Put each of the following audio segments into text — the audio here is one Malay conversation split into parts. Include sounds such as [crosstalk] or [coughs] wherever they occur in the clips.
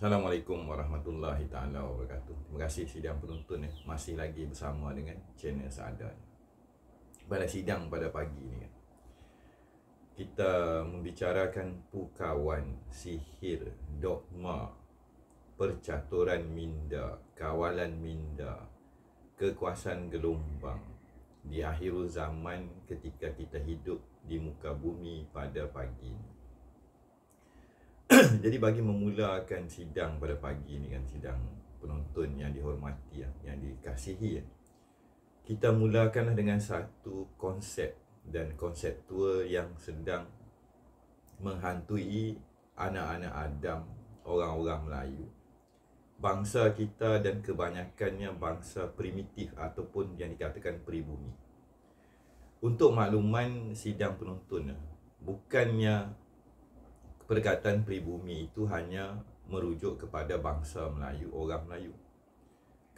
Assalamualaikum warahmatullahi taala wabarakatuh. Terima kasih sidang penonton eh. masih lagi bersama dengan channel seadanya. Pada sidang pada pagi ni eh, kita membicarakan pukawan sihir dogma percaturan minda kawalan minda kekuasaan gelombang di akhir zaman ketika kita hidup di muka bumi pada pagi ini. [coughs] jadi bagi memulakan sidang pada pagi ini kan sidang penonton yang dihormati ya, yang dikasihi ya. Kita mulakanlah dengan satu konsep dan konseptual yang sedang menghantui anak-anak Adam, orang-orang Melayu. Bangsa kita dan kebanyakannya bangsa primitif ataupun yang dikatakan pribumi. Untuk makluman sidang penonton, ya, bukannya perkataan pribumi itu hanya merujuk kepada bangsa Melayu, orang Melayu.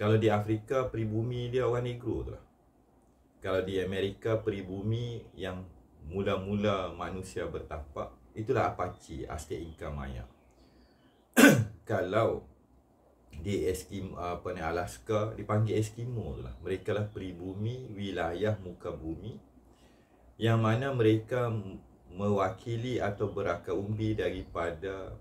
Kalau di Afrika, pribumi dia orang Negro tu lah. Kalau di Amerika, pribumi yang mula-mula manusia bertapak, itulah Apache, Aztec Inca Maya. [clears throat] Kalau di Eskimo, apa ni, Alaska, dipanggil Eskimo tu lah. Mereka lah pribumi, wilayah muka bumi yang mana mereka mewakili atau berakar umbi daripada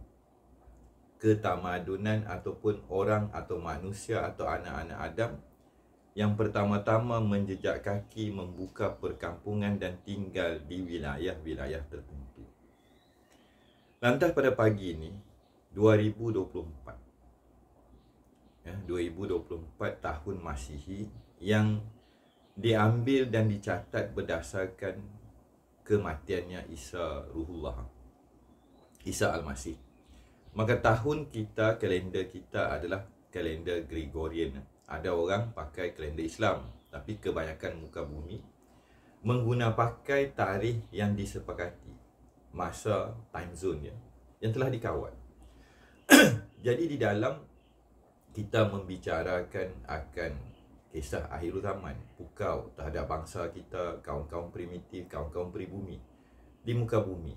ketamadunan ataupun orang atau manusia atau anak-anak Adam yang pertama-tama menjejak kaki membuka perkampungan dan tinggal di wilayah-wilayah tertentu. Lantas pada pagi ini 2024. Ya, 2024 tahun Masihi yang diambil dan dicatat berdasarkan kematiannya Isa Ruhullah Isa Al-Masih Maka tahun kita, kalender kita adalah kalender Gregorian Ada orang pakai kalender Islam Tapi kebanyakan muka bumi menggunakan pakai tarikh yang disepakati Masa time zone dia Yang telah dikawal [clears throat] Jadi di dalam kita membicarakan akan kisah eh, akhir zaman pukau terhadap bangsa kita, kaum-kaum primitif, kaum-kaum pribumi di muka bumi.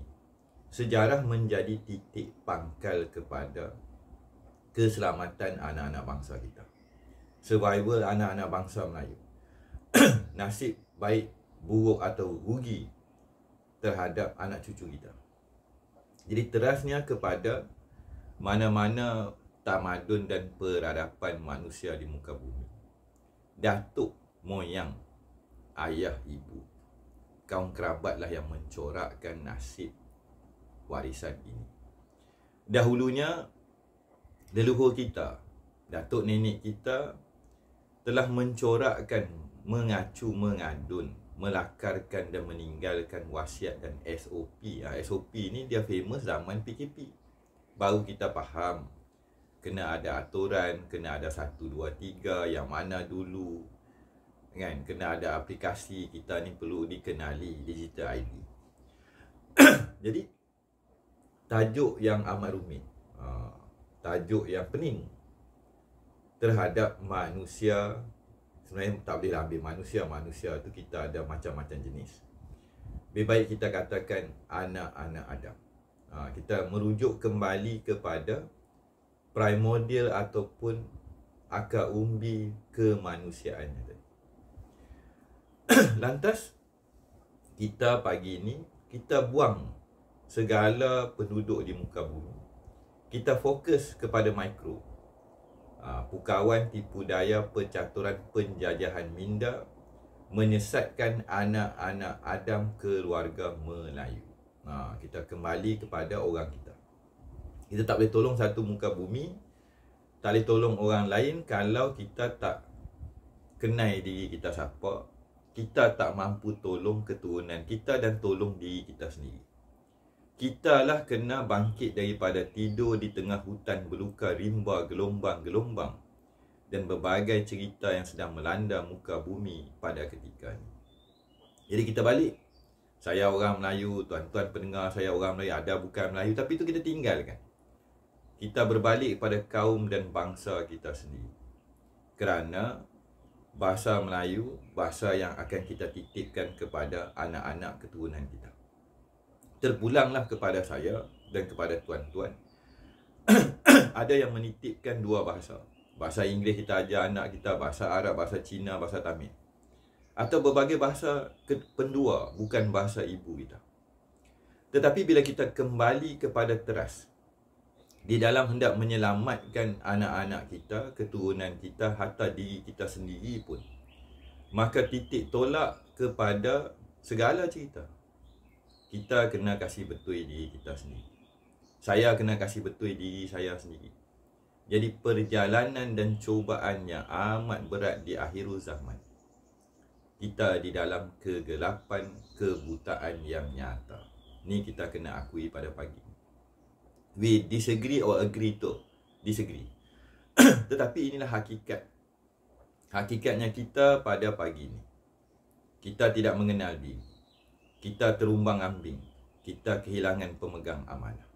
Sejarah menjadi titik pangkal kepada keselamatan anak-anak bangsa kita. Survival anak-anak bangsa Melayu. [clears throat] Nasib baik buruk atau rugi terhadap anak cucu kita. Jadi terasnya kepada mana-mana tamadun dan peradaban manusia di muka bumi. Datuk moyang ayah ibu Kaum kerabatlah yang mencorakkan nasib warisan ini Dahulunya leluhur kita Datuk nenek kita telah mencorakkan mengacu mengadun melakarkan dan meninggalkan wasiat dan SOP. Ha, SOP ni dia famous zaman PKP. Baru kita faham kena ada aturan, kena ada satu dua tiga yang mana dulu kan, kena ada aplikasi kita ni perlu dikenali digital ID [clears throat] jadi tajuk yang amat rumit ha, tajuk yang pening terhadap manusia sebenarnya tak boleh ambil lah manusia manusia tu kita ada macam-macam jenis lebih baik kita katakan anak-anak Adam ha, kita merujuk kembali kepada primordial ataupun akar umbi kemanusiaan [clears throat] Lantas kita pagi ini kita buang segala penduduk di muka bumi. Kita fokus kepada mikro. Ah, Pukawan tipu daya percaturan penjajahan minda menyesatkan anak-anak Adam keluarga Melayu. Ha, kita kembali kepada orang kita kita tak boleh tolong satu muka bumi tak boleh tolong orang lain kalau kita tak kenai diri kita siapa kita tak mampu tolong keturunan kita dan tolong diri kita sendiri kita lah kena bangkit daripada tidur di tengah hutan berluka rimba gelombang-gelombang dan berbagai cerita yang sedang melanda muka bumi pada ketika ini. Jadi kita balik. Saya orang Melayu, tuan-tuan pendengar saya orang Melayu, ada bukan Melayu tapi itu kita tinggalkan kita berbalik pada kaum dan bangsa kita sendiri. Kerana bahasa Melayu, bahasa yang akan kita titipkan kepada anak-anak keturunan kita. Terpulanglah kepada saya dan kepada tuan-tuan. [clears throat] Ada yang menitipkan dua bahasa. Bahasa Inggeris kita ajar anak kita, bahasa Arab, bahasa Cina, bahasa Tamil. Atau berbagai bahasa pendua, bukan bahasa ibu kita. Tetapi bila kita kembali kepada teras, di dalam hendak menyelamatkan anak-anak kita, keturunan kita, hatta diri kita sendiri pun. Maka titik tolak kepada segala cerita. Kita kena kasih betul diri kita sendiri. Saya kena kasih betul diri saya sendiri. Jadi perjalanan dan cubaan yang amat berat di akhir zaman. Kita di dalam kegelapan kebutaan yang nyata. Ini kita kena akui pada pagi we disagree or agree to disagree. [clears throat] Tetapi inilah hakikat. Hakikatnya kita pada pagi ini. Kita tidak mengenal diri. Kita terumbang ambing. Kita kehilangan pemegang amanah.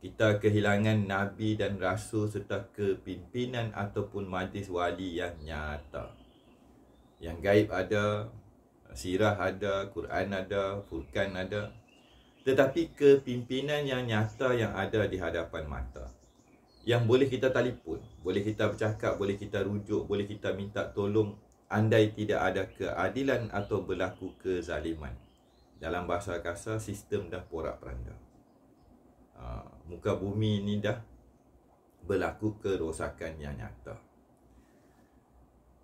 Kita kehilangan Nabi dan Rasul serta kepimpinan ataupun majlis wali yang nyata. Yang gaib ada, sirah ada, Quran ada, Furqan ada, tetapi kepimpinan yang nyata yang ada di hadapan mata yang boleh kita telefon, boleh kita bercakap, boleh kita rujuk, boleh kita minta tolong andai tidak ada keadilan atau berlaku kezaliman. Dalam bahasa kasar, sistem dah porak peranda. Ha, muka bumi ini dah berlaku kerosakan yang nyata.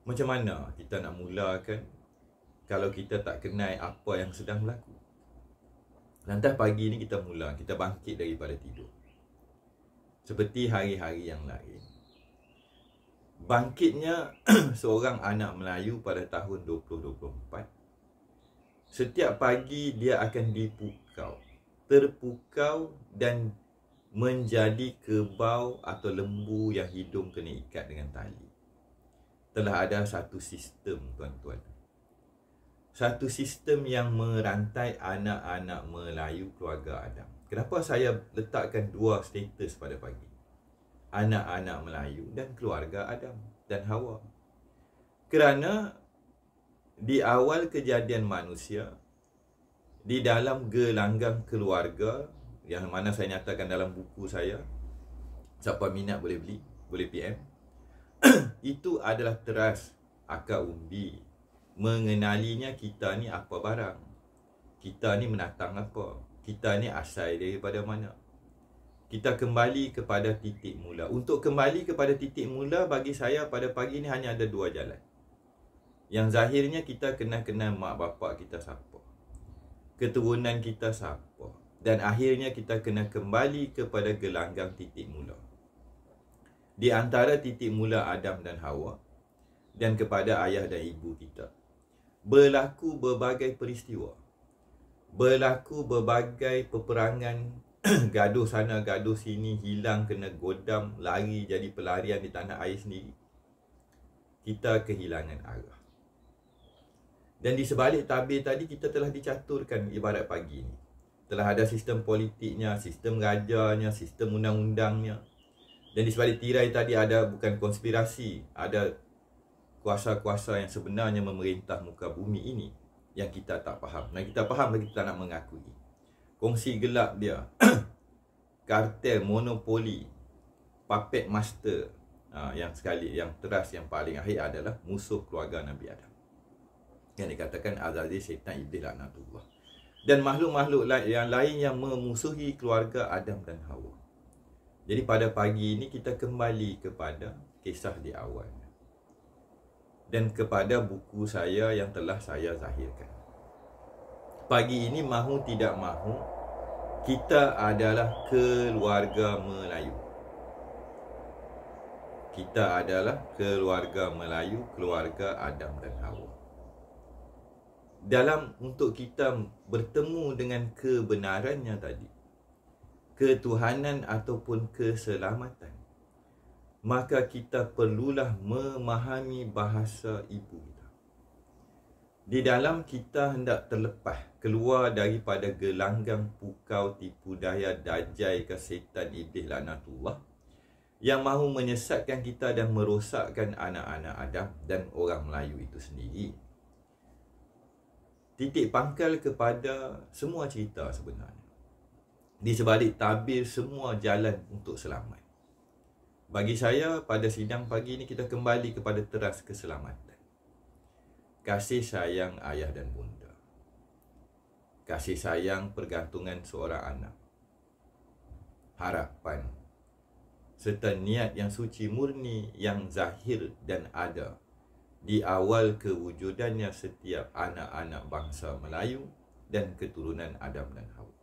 Macam mana kita nak mulakan kalau kita tak kenal apa yang sedang berlaku? Lantas pagi ni kita mula, kita bangkit daripada tidur. Seperti hari-hari yang lain. Bangkitnya [clears throat] seorang anak Melayu pada tahun 2024. Setiap pagi dia akan dipukau. Terpukau dan menjadi kebau atau lembu yang hidung kena ikat dengan tali. Telah ada satu sistem tuan-tuan satu sistem yang merantai anak-anak Melayu keluarga Adam. Kenapa saya letakkan dua status pada pagi? Anak-anak Melayu dan keluarga Adam dan Hawa. Kerana di awal kejadian manusia, di dalam gelanggang keluarga, yang mana saya nyatakan dalam buku saya, siapa minat boleh beli, boleh PM, [clears throat] itu adalah teras akar umbi mengenalinya kita ni apa barang. Kita ni menatang apa. Kita ni asal daripada mana. Kita kembali kepada titik mula. Untuk kembali kepada titik mula bagi saya pada pagi ni hanya ada dua jalan. Yang zahirnya kita kena kenal mak bapak kita siapa. Keturunan kita siapa. Dan akhirnya kita kena kembali kepada gelanggang titik mula. Di antara titik mula Adam dan Hawa dan kepada ayah dan ibu kita berlaku berbagai peristiwa. Berlaku berbagai peperangan, [clears throat] gaduh sana, gaduh sini, hilang kena godam, lari jadi pelarian di tanah air sendiri. Kita kehilangan arah. Dan di sebalik tabir tadi, kita telah dicaturkan ibarat pagi ini. Telah ada sistem politiknya, sistem rajanya, sistem undang-undangnya. Dan di sebalik tirai tadi ada bukan konspirasi, ada kuasa-kuasa yang sebenarnya memerintah muka bumi ini yang kita tak faham. Nah kita faham tapi kita nak mengakui. Kongsi gelap dia. [clears throat] kartel monopoli puppet master ha, yang sekali yang teras yang paling akhir adalah musuh keluarga Nabi Adam. Yang dikatakan azazi syaitan iblis laknatullah. Dan makhluk-makhluk yang lain yang memusuhi keluarga Adam dan Hawa. Jadi pada pagi ini kita kembali kepada kisah di awal dan kepada buku saya yang telah saya zahirkan. Pagi ini mahu tidak mahu kita adalah keluarga Melayu. Kita adalah keluarga Melayu, keluarga Adam dan Hawa. Dalam untuk kita bertemu dengan kebenarannya tadi. Ketuhanan ataupun keselamatan maka kita perlulah memahami bahasa ibu kita. Di dalam kita hendak terlepas keluar daripada gelanggang pukau tipu daya dajai ke setan iblis laknatullah yang mahu menyesatkan kita dan merosakkan anak-anak Adam dan orang Melayu itu sendiri. Titik pangkal kepada semua cerita sebenarnya. Di sebalik tabir semua jalan untuk selamat. Bagi saya, pada sidang pagi ini kita kembali kepada teras keselamatan. Kasih sayang ayah dan bunda. Kasih sayang pergantungan seorang anak. Harapan. Serta niat yang suci murni yang zahir dan ada di awal kewujudannya setiap anak-anak bangsa Melayu dan keturunan Adam dan Hawa.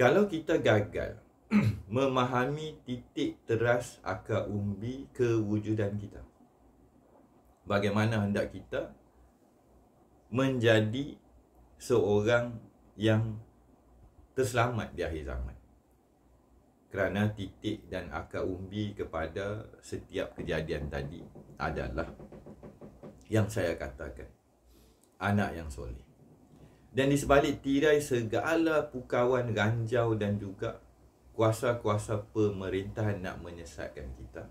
Kalau kita gagal [clears throat] memahami titik teras akar umbi kewujudan kita. Bagaimana hendak kita menjadi seorang yang terselamat di akhir zaman. Kerana titik dan akar umbi kepada setiap kejadian tadi adalah yang saya katakan anak yang soleh. Dan di sebalik tirai segala pukawan ganjau dan juga kuasa-kuasa pemerintah nak menyesatkan kita.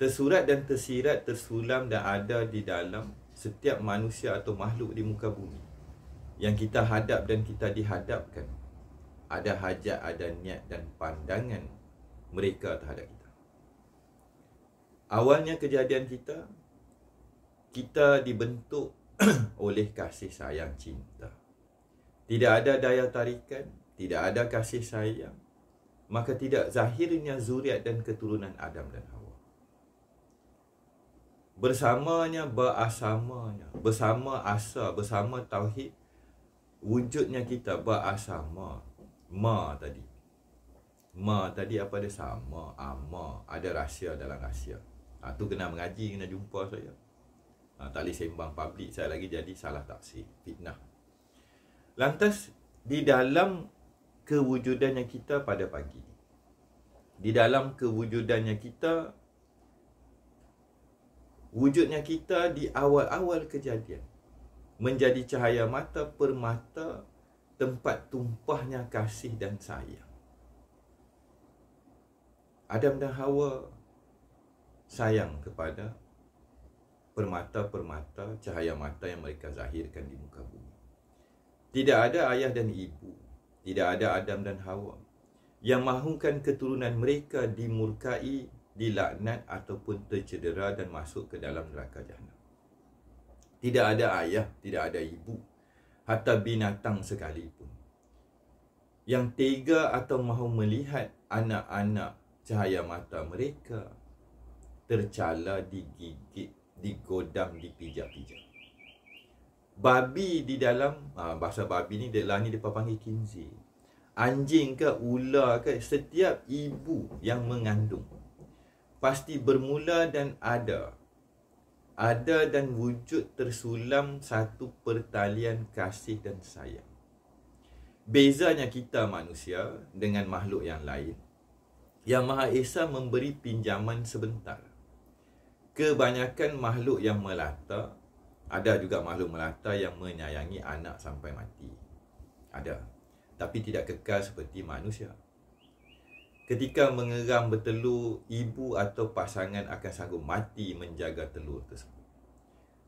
Tersurat dan tersirat, tersulam dan ada di dalam setiap manusia atau makhluk di muka bumi yang kita hadap dan kita dihadapkan. Ada hajat, ada niat dan pandangan mereka terhadap kita. Awalnya kejadian kita, kita dibentuk [clears throat] oleh kasih sayang cinta. Tidak ada daya tarikan, tidak ada kasih sayang, maka tidak zahirnya zuriat dan keturunan Adam dan Hawa. Bersamanya berasamanya, bersama asa, bersama tauhid, wujudnya kita berasama, ma tadi. Ma tadi apa dia sama, ama, ada rahsia dalam rahsia. Ha, tu kena mengaji, kena jumpa saya. Ha, tak boleh sembang publik, saya lagi jadi salah taksir, fitnah. Lantas, di dalam kewujudannya kita pada pagi. ini Di dalam kewujudannya kita, wujudnya kita di awal-awal kejadian. Menjadi cahaya mata permata tempat tumpahnya kasih dan sayang. Adam dan Hawa sayang kepada permata-permata cahaya mata yang mereka zahirkan di muka bumi. Tidak ada ayah dan ibu tidak ada Adam dan Hawa yang mahukan keturunan mereka dimurkai, dilaknat ataupun tercedera dan masuk ke dalam neraka jahanam. Tidak ada ayah, tidak ada ibu, hatta binatang sekalipun. Yang tega atau mahu melihat anak-anak cahaya mata mereka tercala, digigit, digodam, dipijak-pijak babi di dalam uh, bahasa babi ni dia lani dia panggil kinzi. Anjing ke ular ke setiap ibu yang mengandung pasti bermula dan ada ada dan wujud tersulam satu pertalian kasih dan sayang. Bezanya kita manusia dengan makhluk yang lain. Yang Maha Esa memberi pinjaman sebentar. Kebanyakan makhluk yang melata ada juga makhluk melata yang menyayangi anak sampai mati. Ada. Tapi tidak kekal seperti manusia. Ketika mengeram bertelur, ibu atau pasangan akan sanggup mati menjaga telur tersebut.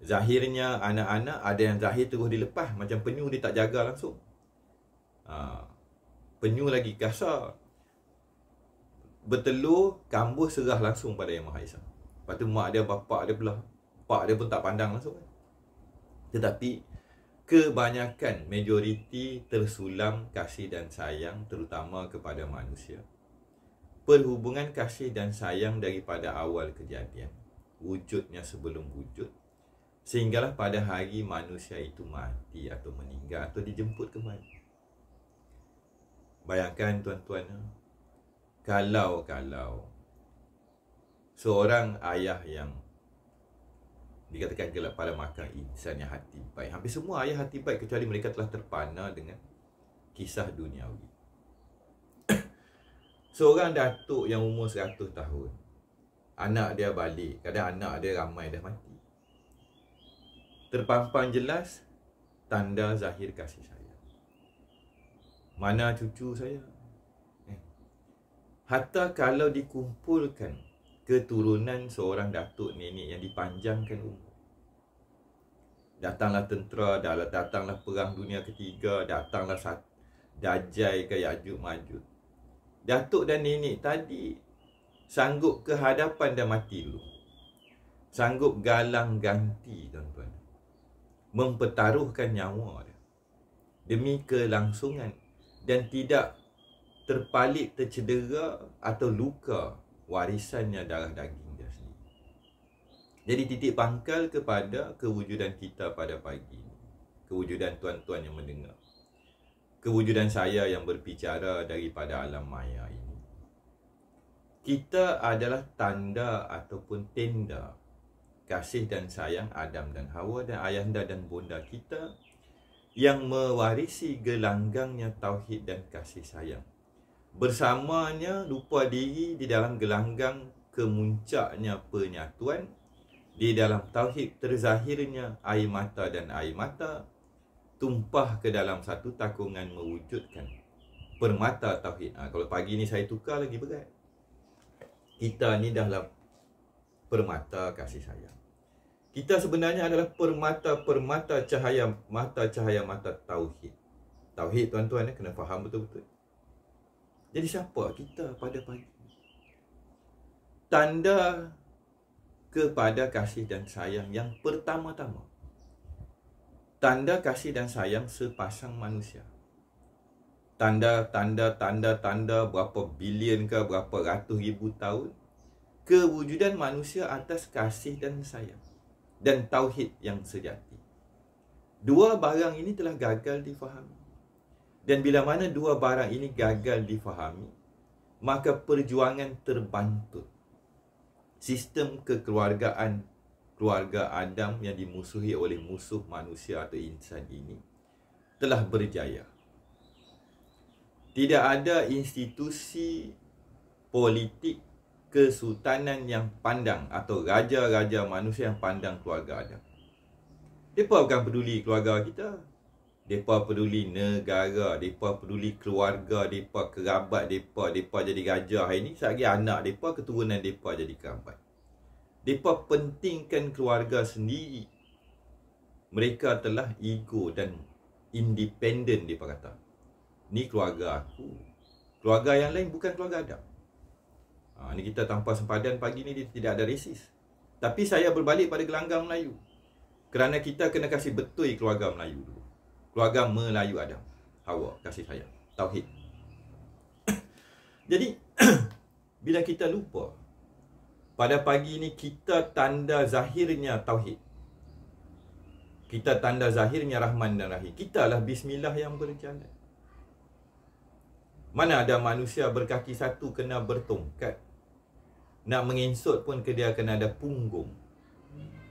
Zahirnya anak-anak ada yang zahir terus dilepas macam penyu dia tak jaga langsung. Ha. Penyu lagi kasar. Bertelur, kambuh serah langsung pada Yang Maha Esa. Lepas tu mak dia, bapak dia pula. Pak dia pun tak pandang langsung kan. Tetapi kebanyakan majoriti tersulam kasih dan sayang terutama kepada manusia. Perhubungan kasih dan sayang daripada awal kejadian, wujudnya sebelum wujud, sehinggalah pada hari manusia itu mati atau meninggal atau dijemput kembali. Bayangkan tuan-tuan, kalau-kalau seorang ayah yang dikatakan gelap pada makan insan yang hati baik. Hampir semua ayah hati baik kecuali mereka telah terpana dengan kisah duniawi. [coughs] Seorang datuk yang umur 100 tahun. Anak dia balik. Kadang anak dia ramai dah mati. Terpampang jelas tanda zahir kasih sayang. Mana cucu saya? Eh. Hatta kalau dikumpulkan keturunan seorang datuk nenek yang dipanjangkan umur. Datanglah tentera, lah, datanglah perang dunia ketiga, datanglah dajai ke yajud majud. Datuk dan nenek tadi sanggup ke hadapan dan mati dulu. Sanggup galang ganti tuan-tuan. Mempertaruhkan nyawa dia. Demi kelangsungan dan tidak terpalit tercedera atau luka warisannya adalah daging dia sendiri. Jadi titik pangkal kepada kewujudan kita pada pagi ini. Kewujudan tuan-tuan yang mendengar. Kewujudan saya yang berbicara daripada alam maya ini. Kita adalah tanda ataupun tenda kasih dan sayang Adam dan Hawa dan ayahanda dan bunda kita yang mewarisi gelanggangnya tauhid dan kasih sayang bersamanya lupa diri di dalam gelanggang kemuncaknya penyatuan di dalam tauhid terzahirnya air mata dan air mata tumpah ke dalam satu takungan mewujudkan permata tauhid. Ha, kalau pagi ni saya tukar lagi berat. Kita ni dalam permata kasih sayang. Kita sebenarnya adalah permata-permata cahaya mata cahaya mata tauhid. Tauhid tuan-tuan eh, kena faham betul-betul. Jadi siapa kita pada pagi? Tanda kepada kasih dan sayang yang pertama-tama. Tanda kasih dan sayang sepasang manusia. Tanda, tanda, tanda, tanda berapa bilion ke berapa ratus ribu tahun kewujudan manusia atas kasih dan sayang dan tauhid yang sejati. Dua barang ini telah gagal difahami. Dan bila mana dua barang ini gagal difahami, maka perjuangan terbantut. Sistem kekeluargaan keluarga Adam yang dimusuhi oleh musuh manusia atau insan ini telah berjaya. Tidak ada institusi politik kesultanan yang pandang atau raja-raja manusia yang pandang keluarga Adam. Dia bukan peduli keluarga kita. Depa peduli negara, depa peduli keluarga, depa kerabat depa, depa jadi gajah. hari ni, sehari anak depa keturunan depa jadi kerabat. Depa pentingkan keluarga sendiri. Mereka telah ego dan independen depa kata. Ni keluarga aku. Keluarga yang lain bukan keluarga Adam. Ha, ni kita tanpa sempadan pagi ini dia tidak ada resis. Tapi saya berbalik pada gelanggang Melayu. Kerana kita kena kasih betul keluarga Melayu dulu keluarga Melayu Adam. Hawa, kasih sayang. Tauhid. Jadi, [coughs] bila kita lupa, pada pagi ini kita tanda zahirnya Tauhid. Kita tanda zahirnya Rahman dan Rahim. Kita lah Bismillah yang berjalan. Mana ada manusia berkaki satu kena bertongkat. Nak menginsut pun dia kena ada punggung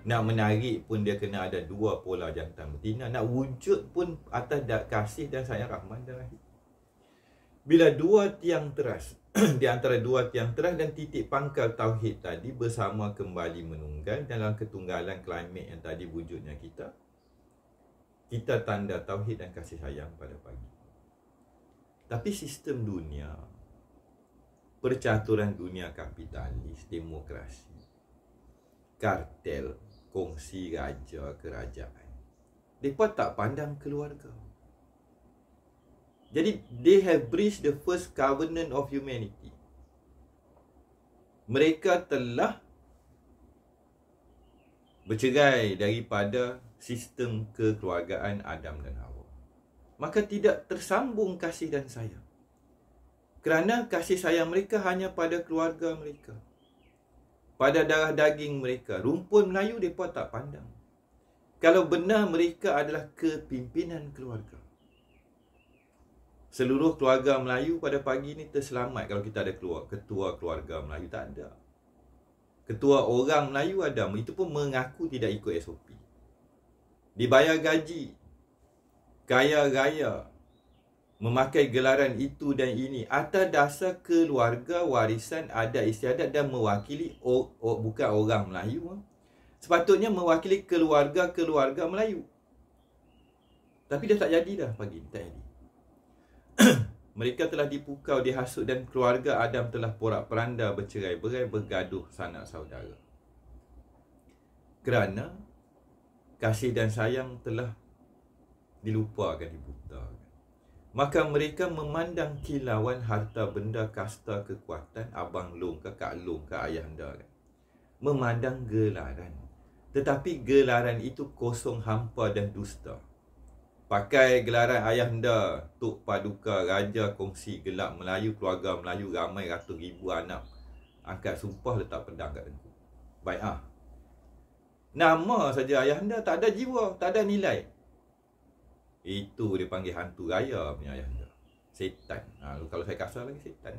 nak menarik pun dia kena ada dua pola jantan betina nak wujud pun atas dak kasih dan sayang rahman dan rahim bila dua tiang teras [clears throat] di antara dua tiang teras dan titik pangkal tauhid tadi bersama kembali menunggal dalam ketunggalan klimat yang tadi wujudnya kita kita tanda tauhid dan kasih sayang pada pagi tapi sistem dunia percaturan dunia kapitalis demokrasi kartel kongsi raja kerajaan. Mereka tak pandang keluarga. Jadi, they have breached the first covenant of humanity. Mereka telah bercerai daripada sistem kekeluargaan Adam dan Hawa. Maka tidak tersambung kasih dan sayang. Kerana kasih sayang mereka hanya pada keluarga mereka pada darah daging mereka. Rumpun Melayu mereka tak pandang. Kalau benar mereka adalah kepimpinan keluarga. Seluruh keluarga Melayu pada pagi ini terselamat kalau kita ada keluar. Ketua keluarga Melayu tak ada. Ketua orang Melayu ada. Itu pun mengaku tidak ikut SOP. Dibayar gaji. Kaya gaya memakai gelaran itu dan ini atas dasar keluarga warisan adat istiadat dan mewakili o, o, bukan orang Melayu ha? sepatutnya mewakili keluarga-keluarga Melayu tapi dah tak jadi dah pagi ni tak jadi [clears throat] mereka telah dipukau dihasut dan keluarga Adam telah porak-peranda bercerai-berai bergaduh sanak saudara kerana kasih dan sayang telah dilupakan dibutakan Maka mereka memandang kilauan harta benda kasta kekuatan Abang Long ke Kak Long ke Ayah anda kan. Memandang gelaran. Tetapi gelaran itu kosong hampa dan dusta. Pakai gelaran ayah anda, Tok Paduka, Raja Kongsi, Gelap Melayu, Keluarga Melayu, Ramai ratus ribu anak. Angkat sumpah letak pedang kat tengku. Baik ah. Nama saja ayah anda tak ada jiwa, tak ada nilai. Itu dia panggil hantu raya punya ayah dia. Setan. Ha, kalau saya kasar lagi, setan.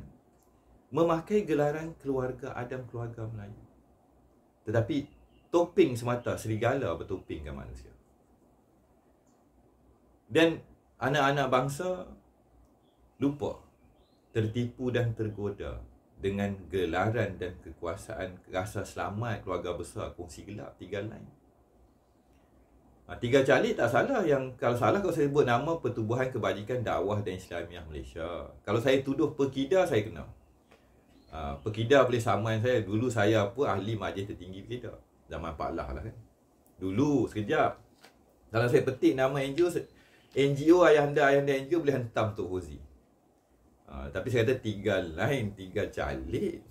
Memakai gelaran keluarga Adam, keluarga Melayu. Tetapi, topeng semata serigala bertopengkan manusia. Dan anak-anak bangsa lupa, tertipu dan tergoda dengan gelaran dan kekuasaan rasa selamat keluarga besar kongsi gelap tiga lain. Ha, tiga calik tak salah yang kalau salah kalau saya sebut nama pertubuhan kebajikan dakwah dan Islamiah Malaysia. Kalau saya tuduh perkida saya kena. Ha, perkida boleh saman saya dulu saya apa ahli majlis tertinggi perkida zaman Pak Lah lah kan. Dulu sekejap kalau saya petik nama NGO NGO ayah anda ayah anda NGO boleh hentam tu Hozi. Ha, tapi saya kata tiga lain tiga calik.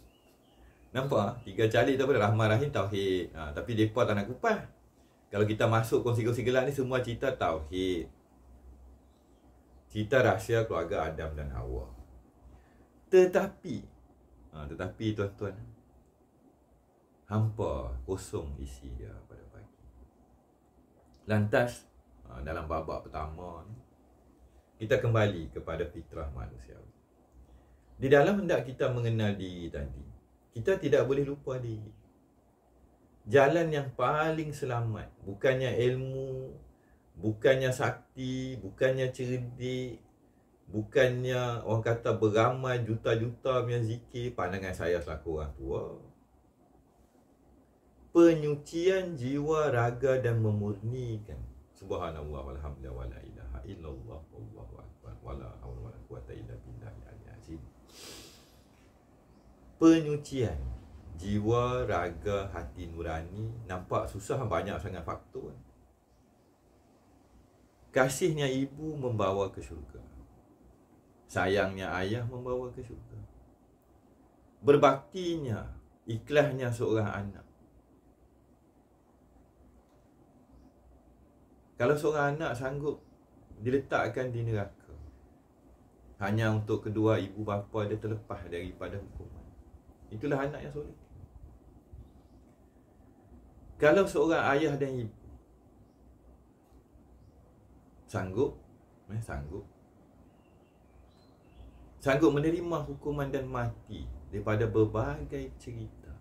Nampak? Tiga calik tu apa? Rahman Rahim Tauhid. Ha, tapi mereka tak nak kupas kalau kita masuk kongsi-kongsi gelap ni semua cerita tauhid. Cerita rahsia keluarga Adam dan Hawa. Tetapi ha, tetapi tuan-tuan hampa kosong isi dia pada pagi. Lantas ha, dalam babak pertama ni kita kembali kepada fitrah manusia. Di dalam hendak kita mengenal diri tadi, kita tidak boleh lupa diri jalan yang paling selamat bukannya ilmu bukannya sakti bukannya cerdik bukannya orang kata beramai juta-juta punya zikir pandangan saya selaku orang tua penyucian jiwa raga dan memurnikan subhanallah walhamdulillah wala ilaha illallah wallahu akbar wala haula wala quwata illa billah penyucian jiwa, raga, hati nurani nampak susah banyak sangat faktor. Kasihnya ibu membawa ke syurga. Sayangnya ayah membawa ke syurga. Berbaktinya, ikhlasnya seorang anak. Kalau seorang anak sanggup diletakkan di neraka hanya untuk kedua ibu bapa dia terlepas daripada hukuman. Itulah anak yang soleh. Kalau seorang ayah dan ibu sanggup, eh, sanggup, sanggup menerima hukuman dan mati daripada berbagai cerita.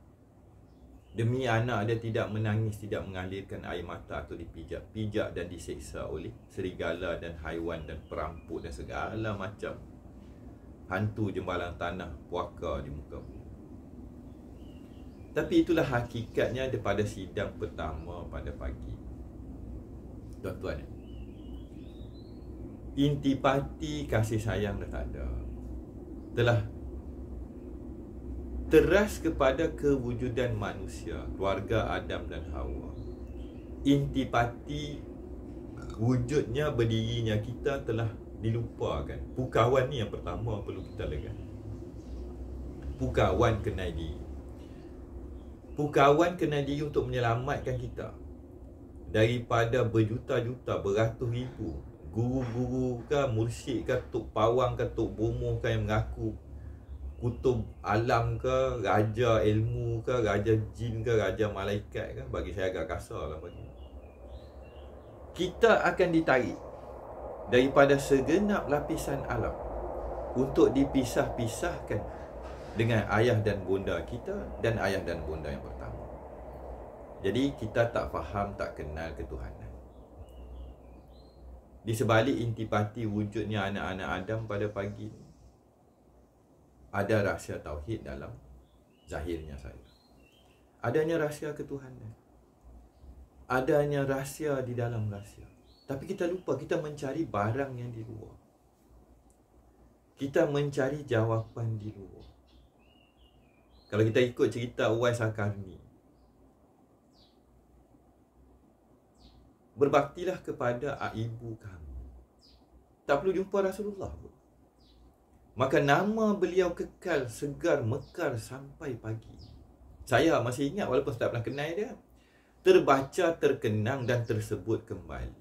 Demi anak dia tidak menangis, tidak mengalirkan air mata atau dipijak-pijak dan diseksa oleh serigala dan haiwan dan perampok dan segala macam hantu jembalan tanah puaka di muka bumi. Tapi itulah hakikatnya daripada sidang pertama pada pagi Tuan-tuan Intipati kasih sayang dah tak ada Telah Teras kepada kewujudan manusia Keluarga Adam dan Hawa Intipati Wujudnya berdirinya kita telah dilupakan Pukawan ni yang pertama perlu kita lakukan Pukawan kenai diri pukawan kena diri untuk menyelamatkan kita daripada berjuta-juta, beratus ribu guru-guru ke, mursyid ke, tuk pawang ke, tuk bomoh ke yang mengaku kutub alam ke, raja ilmu ke, raja jin ke, raja malaikat ke, bagi saya agak kasar lah bagi. Kita akan ditarik daripada segenap lapisan alam untuk dipisah-pisahkan dengan ayah dan bunda kita dan ayah dan bunda yang pertama. Jadi kita tak faham, tak kenal ketuhanan. Di sebalik intipati wujudnya anak-anak Adam pada pagi ini, ada rahsia tauhid dalam zahirnya saya. Adanya rahsia ketuhanan. Adanya rahsia di dalam rahsia. Tapi kita lupa kita mencari barang yang di luar. Kita mencari jawapan di luar. Kalau kita ikut cerita Uwais Akar ni Berbaktilah kepada ah ibu kami. Tak perlu jumpa Rasulullah pun Maka nama beliau kekal segar mekar sampai pagi Saya masih ingat walaupun saya tak pernah kenal dia Terbaca terkenang dan tersebut kembali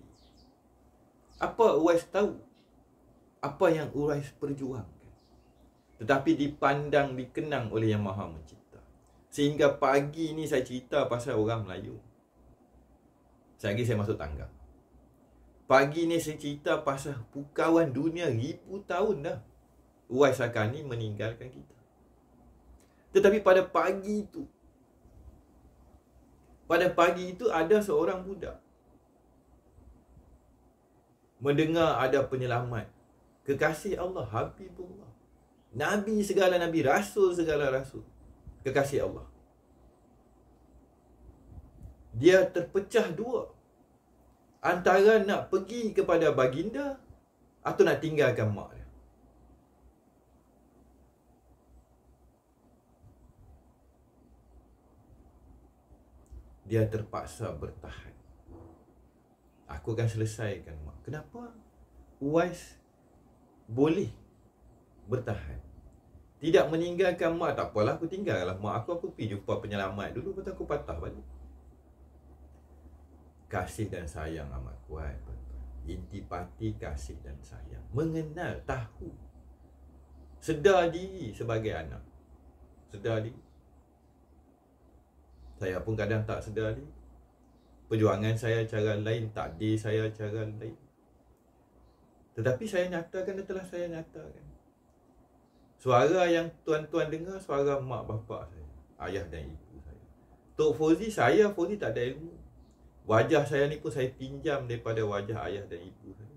Apa Uwais tahu? Apa yang Uwais perjuang? tetapi dipandang dikenang oleh Yang Maha Mencipta. Sehingga pagi ni saya cerita pasal orang Melayu. Saya lagi saya masuk tangga. Pagi ni saya cerita pasal pukawan dunia ribu tahun dah. Wai Sakani meninggalkan kita. Tetapi pada pagi itu pada pagi itu ada seorang budak mendengar ada penyelamat kekasih Allah Habibullah Nabi segala Nabi Rasul segala Rasul Kekasih Allah Dia terpecah dua Antara nak pergi kepada baginda Atau nak tinggalkan mak dia Dia terpaksa bertahan Aku akan selesaikan mak Kenapa? Uwais boleh bertahan Tidak meninggalkan mak Tak apalah aku tinggallah mak aku Aku pergi jumpa penyelamat dulu Lepas aku patah balik Kasih dan sayang amat kuat inti pati kasih dan sayang Mengenal, tahu Sedar diri sebagai anak Sedar diri Saya pun kadang tak sedar diri Perjuangan saya cara lain Takdir saya cara lain Tetapi saya nyatakan dan telah saya nyatakan Suara yang tuan-tuan dengar suara mak bapak saya. Ayah dan ibu saya. Tok Fauzi, saya Fauzi tak ada ilmu. Wajah saya ni pun saya pinjam daripada wajah ayah dan ibu saya.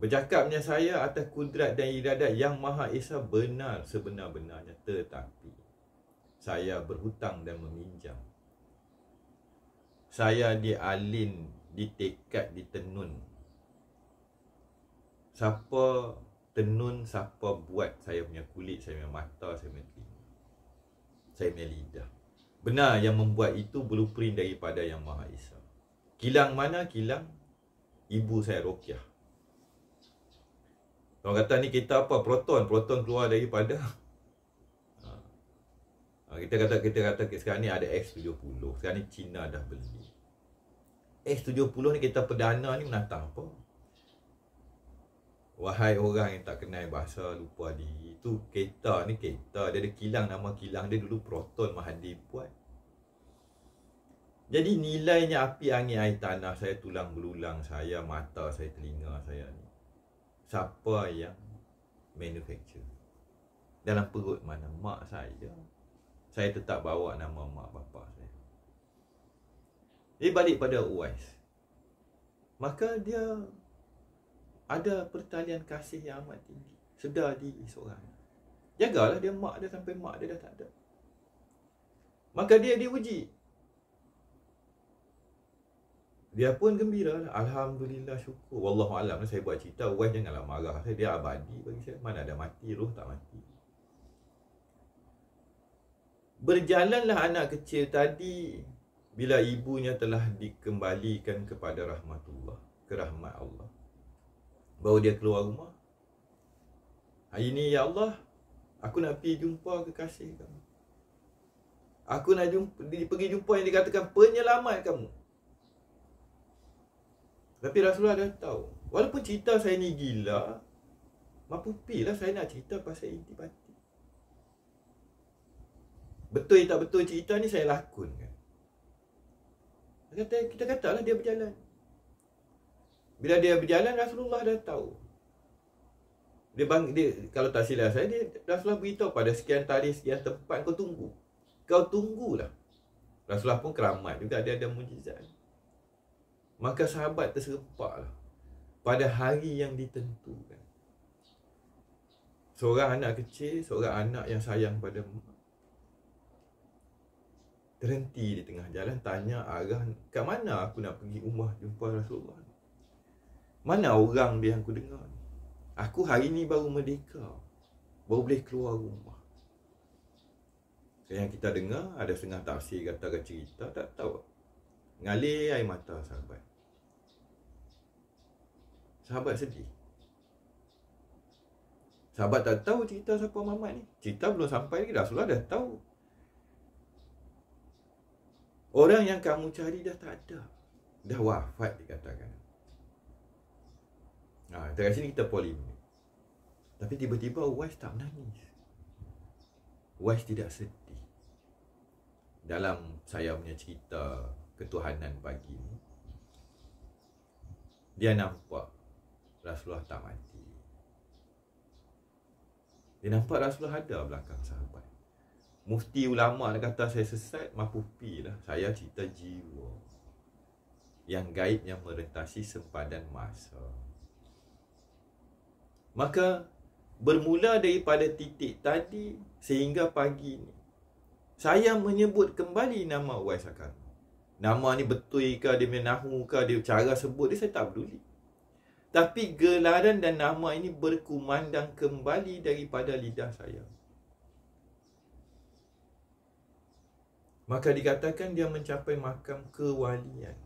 Bercakapnya saya atas kudrat dan iradat yang Maha Esa benar sebenar-benarnya. Tetapi, saya berhutang dan meminjam. Saya dialin, ditekat, ditenun. Siapa tenun siapa buat saya punya kulit, saya punya mata, saya punya telinga. Saya punya lidah. Benar yang membuat itu blueprint daripada Yang Maha Esa. Kilang mana? Kilang ibu saya Rokiah. Orang kata ni kita apa? Proton. Proton keluar daripada ha. Ha, kita kata kita kata sekarang ni ada X70. Sekarang ni China dah beli. X70 ni kita perdana ni menantang apa? Wahai orang yang tak kenal bahasa lupa diri Itu kita ni kita Dia ada kilang nama kilang dia dulu Proton Mahathir buat Jadi nilainya api angin air tanah Saya tulang berulang saya Mata saya telinga saya ni Siapa yang manufacture Dalam perut mana mak saya Saya tetap bawa nama mak bapa saya Jadi balik pada UIS Maka dia ada pertalian kasih yang amat tinggi Sedar diri seorang Jagalah dia mak dia sampai mak dia dah tak ada Maka dia diuji Dia pun gembira Alhamdulillah syukur Wallahualam saya buat cerita Wife janganlah marah saya Dia abadi bagi saya Mana ada mati Ruh tak mati Berjalanlah anak kecil tadi Bila ibunya telah dikembalikan kepada rahmatullah Kerahmat Allah Baru dia keluar rumah Hari ni ya Allah Aku nak pergi jumpa kekasih kamu Aku nak jumpa, pergi jumpa yang dikatakan penyelamat kamu Tapi Rasulullah dah tahu Walaupun cerita saya ni gila mampu lah saya nak cerita pasal inti pati Betul tak betul cerita ni saya lakon kan kita, kita katalah dia berjalan bila dia berjalan Rasulullah dah tahu. Dia bang dia kalau tak silap saya dia Rasulullah beritahu pada sekian tarikh sekian tempat kau tunggu. Kau tunggulah. Rasulullah pun keramat juga dia ada mujizat. Maka sahabat lah pada hari yang ditentukan. Seorang anak kecil, seorang anak yang sayang pada mak. Terhenti di tengah jalan, tanya arah, kat mana aku nak pergi rumah jumpa Rasulullah. Mana orang yang aku dengar Aku hari ni baru merdeka Baru boleh keluar rumah Yang kita dengar Ada setengah tafsir kata ke cerita Tak tahu Ngalir air mata sahabat Sahabat sedih Sahabat tak tahu cerita siapa mamat ni Cerita belum sampai lagi Rasulullah dah tahu Orang yang kamu cari dah tak ada Dah wafat dikatakan Ha, dekat sini kita polim. Tapi tiba-tiba Wais tak menangis. Wais tidak sedih. Dalam saya punya cerita ketuhanan pagi ni, dia nampak Rasulullah tak mati. Dia nampak Rasulullah ada belakang sahabat. Mufti ulama dia kata saya sesat, pi lah. Saya cerita jiwa. Yang gaib yang merentasi sempadan masa. Maka bermula daripada titik tadi sehingga pagi ni saya menyebut kembali nama Wai Sakar. Nama ni betul ke dia punya nahu ke dia cara sebut dia saya tak peduli. Tapi gelaran dan nama ini berkumandang kembali daripada lidah saya. Maka dikatakan dia mencapai makam kewalian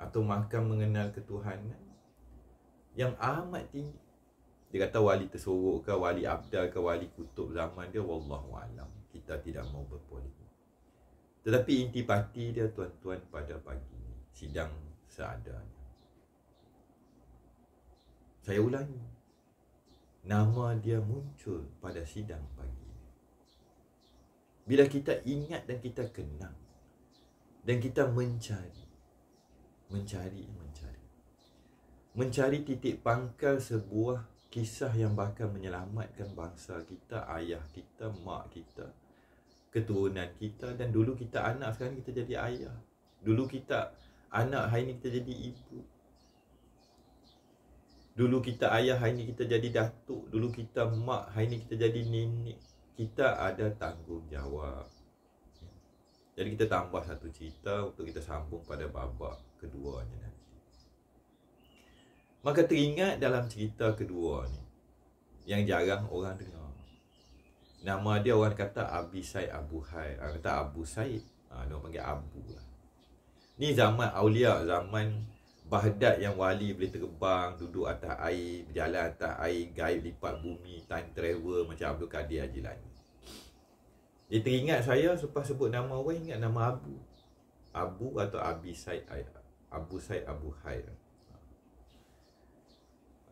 atau makam mengenal ketuhanan yang amat tinggi dia kata wali tersuruh ke wali abdal ke wali kutub zaman dia wallahu alam kita tidak mau berpolitik tetapi inti parti dia tuan-tuan pada pagi ini sidang seadanya saya ulangi nama dia muncul pada sidang pagi ini bila kita ingat dan kita kenang dan kita mencari mencari mencari mencari titik pangkal sebuah kisah yang bakal menyelamatkan bangsa kita, ayah kita, mak kita, keturunan kita dan dulu kita anak sekarang kita jadi ayah. Dulu kita anak hari ini kita jadi ibu. Dulu kita ayah hari ini kita jadi datuk, dulu kita mak hari ini kita jadi nenek. Kita ada tanggungjawab. Jadi kita tambah satu cerita untuk kita sambung pada babak keduanya. Maka teringat dalam cerita kedua ni Yang jarang orang dengar Nama dia orang kata Abi Said Abu Hai Orang kata Abu Said ha, Dia orang panggil Abu lah Ni zaman Aulia Zaman Bahdad yang wali boleh terbang Duduk atas air Berjalan atas air Gaib lipat bumi Time travel Macam Abdul Kadir Haji Lani Dia teringat saya Lepas sebut nama orang Ingat nama Abu Abu atau Abi Said Abu Said Abu Hai lah.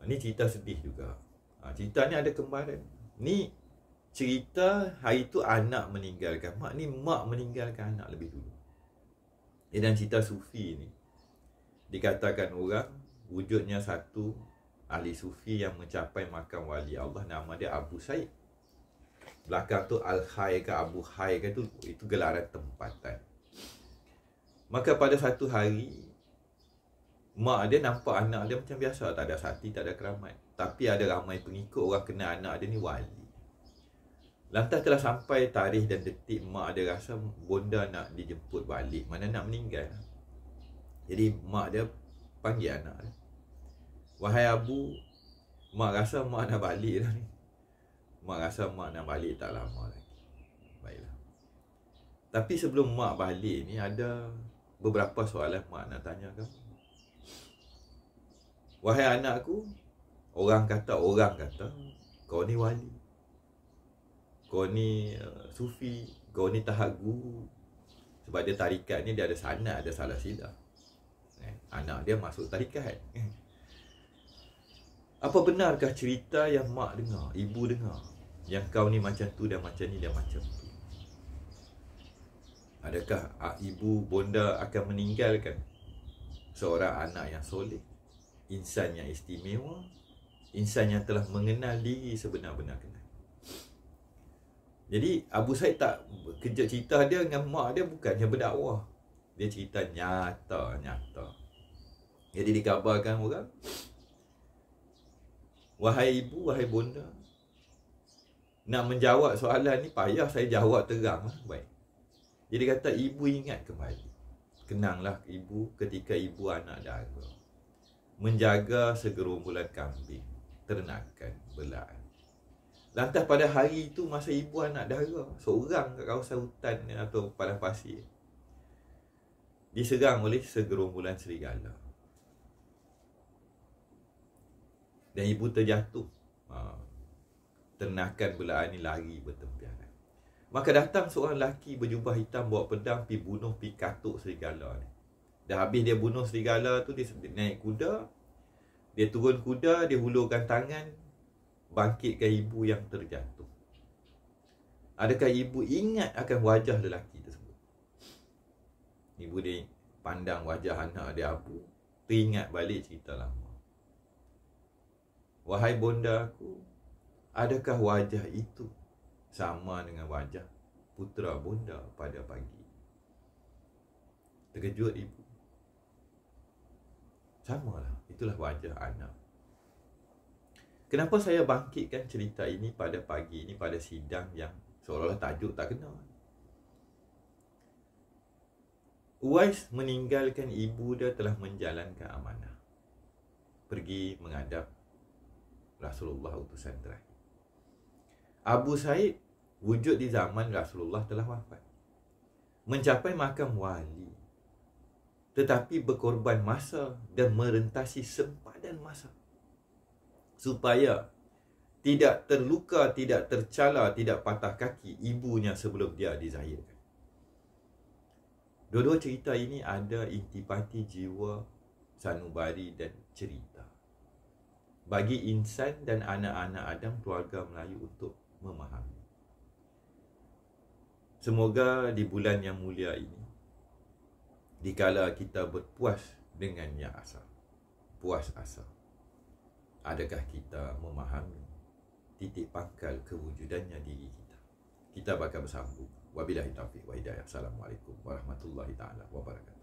Ah, ni cerita sedih juga. Ha, cerita ni ada kemarin. Ni cerita hari tu anak meninggalkan. Mak ni mak meninggalkan anak lebih dulu. Ya, dan cerita sufi ni. Dikatakan orang wujudnya satu ahli sufi yang mencapai makam wali Allah nama dia Abu Said. Belakang tu Al-Hai ke Abu Hai ke tu itu gelaran tempatan. Maka pada satu hari Mak dia nampak anak dia macam biasa Tak ada sakti, tak ada keramat Tapi ada ramai pengikut orang kena anak dia ni wali Lantas telah sampai tarikh dan detik Mak dia rasa bonda nak dijemput balik Mana nak meninggal Jadi mak dia panggil anak dia Wahai Abu Mak rasa mak nak balik dah ni Mak rasa mak nak balik tak lama lagi Baiklah Tapi sebelum mak balik ni ada Beberapa soalan mak nak tanya kamu Wahai anakku, orang kata, orang kata, kau ni wali. Kau ni uh, sufi, kau ni tahak guru. Sebab dia tarikat ni dia ada sana, ada salah sila. Eh, anak dia masuk tarikat. Eh. [laughs] Apa benarkah cerita yang mak dengar, ibu dengar? Yang kau ni macam tu, dan macam ni, dan macam tu. Adakah ah, ibu bonda akan meninggalkan seorang anak yang soleh? insan yang istimewa insan yang telah mengenal diri sebenar-benarnya jadi Abu Said tak kejut cerita dia dengan mak dia bukannya berdakwah dia cerita nyata nyata jadi dikabarkan orang wahai ibu wahai bonda nak menjawab soalan ni payah saya jawab terang lah. Baik. Jadi kata ibu ingat kembali. Kenanglah ibu ketika ibu anak dara menjaga segerombolan kambing ternakan belaan. Lantas pada hari itu masa ibu anak dara seorang kat kawasan hutan atau padang pasir diserang oleh segerombolan serigala. Dan ibu terjatuh. Ha. Ternakan belaan ini lari bertempian. Maka datang seorang lelaki berjubah hitam bawa pedang pi bunuh pi katuk serigala ni. Dah habis dia bunuh serigala tu dia naik kuda. Dia turun kuda, dia hulurkan tangan bangkitkan ibu yang terjatuh. Adakah ibu ingat akan wajah lelaki tersebut? Ibu dia pandang wajah anak dia abu, Teringat balik cerita lama. Wahai bonda aku, adakah wajah itu sama dengan wajah putra bonda pada pagi? Terkejut ibu. Sama lah Itulah wajah anak Kenapa saya bangkitkan cerita ini pada pagi ini Pada sidang yang seolah-olah tajuk tak kena Uwais meninggalkan ibu dia telah menjalankan amanah Pergi menghadap Rasulullah utusan terakhir Abu Said wujud di zaman Rasulullah telah wafat Mencapai makam wali tetapi berkorban masa dan merentasi sempadan masa supaya tidak terluka, tidak tercala, tidak patah kaki ibunya sebelum dia dizahirkan. Dua-dua cerita ini ada intipati jiwa sanubari dan cerita. Bagi insan dan anak-anak Adam keluarga Melayu untuk memahami. Semoga di bulan yang mulia ini dikala kita berpuas dengan yang asal. Puas asal. Adakah kita memahami titik pangkal kewujudannya diri kita? Kita bakal bersambung. Wabillahi taufiq wa hidayah. Assalamualaikum warahmatullahi taala wabarakatuh.